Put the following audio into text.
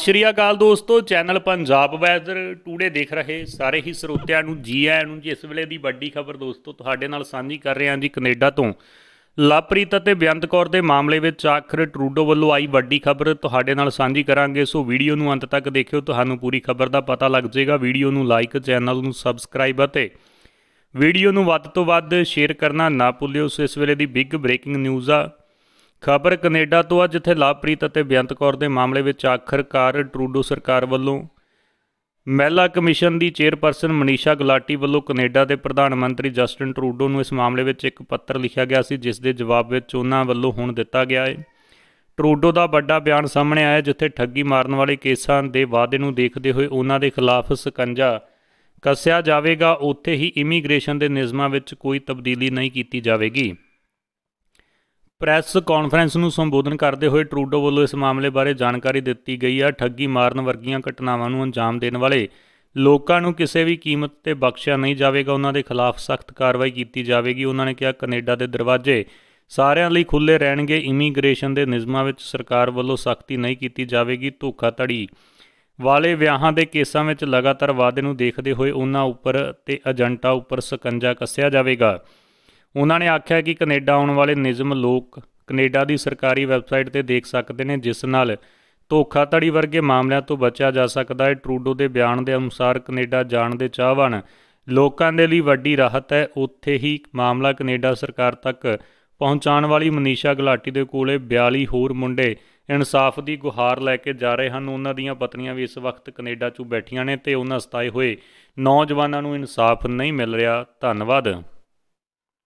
ਸ਼੍ਰੀ ਅਕਾਲ ਦੋਸਤੋ channel Punjab weather today ਦੇਖ ਰਹੇ ਸਾਰੇ ਹੀ ਸਰੋਤਿਆਂ ਨੂੰ ਜੀ ਆਇਆਂ ਨੂੰ ਜਿਸ ਵੇਲੇ ਦੀ ਵੱਡੀ ਖਬਰ ਦੋਸਤੋ ਤੁਹਾਡੇ ਨਾਲ ਸਾਂਝੀ ਕਰ ਰਹੇ ਹਾਂ ਜੀ ਕੈਨੇਡਾ ਤੋਂ ਲਾਪਰੀਤ ਅਤੇ ਬਿਆੰਤ ਕੌਰ ਦੇ ਮਾਮਲੇ ਵਿੱਚ ਆਖਰ ਟਰੂਡੋ ਵੱਲੋਂ ਆਈ ਵੱਡੀ ਖਬਰ ਤੁਹਾਡੇ ਨਾਲ ਸਾਂਝੀ ਕਰਾਂਗੇ ਸੋ ਵੀਡੀਓ ਨੂੰ ਅੰਤ ਤੱਕ ਦੇਖਿਓ ਤੁਹਾਨੂੰ ਪੂਰੀ ਖਬਰ ਦਾ ਪਤਾ ਲੱਗ ਜਾਏਗਾ ਵੀਡੀਓ ਨੂੰ ਲਾਈਕ ਚੈਨਲ ਨੂੰ ਸਬਸਕ੍ਰਾਈਬ ਅਤੇ ਵੀਡੀਓ ਨੂੰ ਵੱਧ ਤੋਂ ਵੱਧ ਸ਼ੇਅਰ ਕਰਨਾ ਨਾ ਭੁੱਲਿਓ ਸੋ ਇਸ ਵੇਲੇ ਦੀ ਬਿਗ ਬ੍ਰੇਕਿੰਗ ਨਿਊਜ਼ ਆ ਖਬਰ ਕੈਨੇਡਾ ਤੋਂ ਆ ਜਿੱਥੇ ਲਾਪ੍ਰੀਤ ਅਤੇ ਬਿਆੰਤ ਕੌਰ ਦੇ ਮਾਮਲੇ ਵਿੱਚ ਆਖਰਕਾਰ ਟਰੂਡੋ ਸਰਕਾਰ ਵੱਲੋਂ ਮਹਿਲਾ ਕਮਿਸ਼ਨ ਦੀ ਚੇਅਰਪਰਸਨ ਮਨੀਸ਼ਾ ਗੁਲਾਟੀ ਵੱਲੋਂ ਕੈਨੇਡਾ ਦੇ ਪ੍ਰਧਾਨ ਮੰਤਰੀ ਜਸਟਿਨ ਟਰੂਡੋ ਨੂੰ ਇਸ ਮਾਮਲੇ ਵਿੱਚ ਇੱਕ ਪੱਤਰ ਲਿਖਿਆ ਗਿਆ ਸੀ ਜਿਸ ਦੇ ਜਵਾਬ ਵਿੱਚ ਉਹਨਾਂ ਵੱਲੋਂ ਹੁਣ ਦਿੱਤਾ ਗਿਆ ਹੈ ਟਰੂਡੋ ਦਾ ਵੱਡਾ ਬਿਆਨ ਸਾਹਮਣੇ ਆਇਆ ਜਿੱਥੇ ਠੱਗੀ ਮਾਰਨ ਵਾਲੇ ਕੇਸਾਂ ਦੇ ਵਾਅਦੇ ਨੂੰ ਦੇਖਦੇ ਹੋਏ ਉਹਨਾਂ ਦੇ ਖਿਲਾਫ ਸਕੰਜਾ ਕੱਸਿਆ ਜਾਵੇਗਾ ਉੱਥੇ ਹੀ ਇਮੀਗ੍ਰੇਸ਼ਨ ਦੇ ਨਿਯਮਾਂ ਵਿੱਚ ਕੋਈ ਤਬਦੀਲੀ ਨਹੀਂ ਕੀਤੀ ਜਾਵੇਗੀ ਪ੍ਰੈਸ ਕਾਨਫਰੰਸ ਨੂੰ ਸੰਬੋਧਨ ਕਰਦੇ ਹੋਏ ਟਰੂਡੋ ਵੱਲੋਂ ਇਸ ਮਾਮਲੇ ਬਾਰੇ ਜਾਣਕਾਰੀ ਦਿੱਤੀ ਗਈ ਆ ਠੱਗੀ ਮਾਰਨ ਵਰਗੀਆਂ ਘਟਨਾਵਾਂ ਨੂੰ ਅੰਜਾਮ ਦੇਣ ਵਾਲੇ ਲੋਕਾਂ ਨੂੰ ਕਿਸੇ ਵੀ ਕੀਮਤ ਤੇ ਬਖਸ਼ਿਆ ਨਹੀਂ ਜਾਵੇਗਾ ਉਹਨਾਂ ਦੇ ਖਿਲਾਫ ਸਖਤ ਕਾਰਵਾਈ ਕੀਤੀ ਜਾਵੇਗੀ ਉਹਨਾਂ ਨੇ ਕਿਹਾ ਕੈਨੇਡਾ ਦੇ ਦਰਵਾਜ਼ੇ ਸਾਰਿਆਂ ਲਈ ਖੁੱਲੇ ਰਹਿਣਗੇ ਇਮੀਗ੍ਰੇਸ਼ਨ ਦੇ ਨਿਯਮਾਂ ਵਿੱਚ ਸਰਕਾਰ ਵੱਲੋਂ ਸਖਤੀ ਨਹੀਂ ਕੀਤੀ ਜਾਵੇਗੀ ਧੋਖਾਧੜੀ ਵਾਲੇ ਵਿਆਹਾਂ ਦੇ ਕੇਸਾਂ ਵਿੱਚ ਲਗਾਤਾਰ ਵਾਅਦੇ ਨੂੰ ਦੇਖਦੇ ਹੋਏ ਉਹਨਾਂ ਉੱਪਰ ਤੇ ਏਜੰਟਾਂ ਉੱਪਰ ਸਕੰਜਾ ਕੱਸਿਆ ਜਾਵੇਗਾ ਉਹਨਾਂ ਨੇ ਆਖਿਆ ਕਿ ਕੈਨੇਡਾ ਆਉਣ ਵਾਲੇ ਨਿਜ਼ਮ ਲੋਕ ਕੈਨੇਡਾ ਦੀ ਸਰਕਾਰੀ ਵੈਬਸਾਈਟ ਤੇ ਦੇਖ ਸਕਦੇ ਨੇ ਜਿਸ ਨਾਲ ਧੋਖਾਧੜੀ ਵਰਗੇ ਮਾਮਲਿਆਂ ਤੋਂ ਬਚਿਆ ਜਾ ਸਕਦਾ ਹੈ ਟਰੂਡੋ ਦੇ ਬਿਆਨ ਦੇ ਅਨੁਸਾਰ ਕੈਨੇਡਾ ਜਾਣ ਦੇ ਚਾਹਵਾਨ ਲੋਕਾਂ ਦੇ ਲਈ ਵੱਡੀ ਰਾਹਤ ਹੈ ਉੱਥੇ ਹੀ ਮਾਮਲਾ ਕੈਨੇਡਾ ਸਰਕਾਰ ਤੱਕ ਪਹੁੰਚਾਉਣ ਵਾਲੀ ਮਨੀਸ਼ਾ ਗਲਾਟੀ ਦੇ ਕੋਲੇ 42 ਹੋਰ ਮੁੰਡੇ ਇਨਸਾਫ ਦੀ ਗੁਹਾਰ ਲੈ ਕੇ ਜਾ ਰਹੇ ਹਨ ਉਹਨਾਂ ਦੀਆਂ ਪਤਨੀਆਂ ਵੀ ਇਸ ਵਕਤ ਕੈਨੇਡਾ 'ਚ ਬੈਠੀਆਂ ਨੇ ਤੇ ਉਹਨਾਂ ਸਤਾਏ ਹੋਏ ਨੌਜਵਾਨਾਂ ਨੂੰ ਇਨਸਾਫ ਨਹੀਂ ਮਿਲ ਰਿਹਾ ਧੰਨਵਾਦ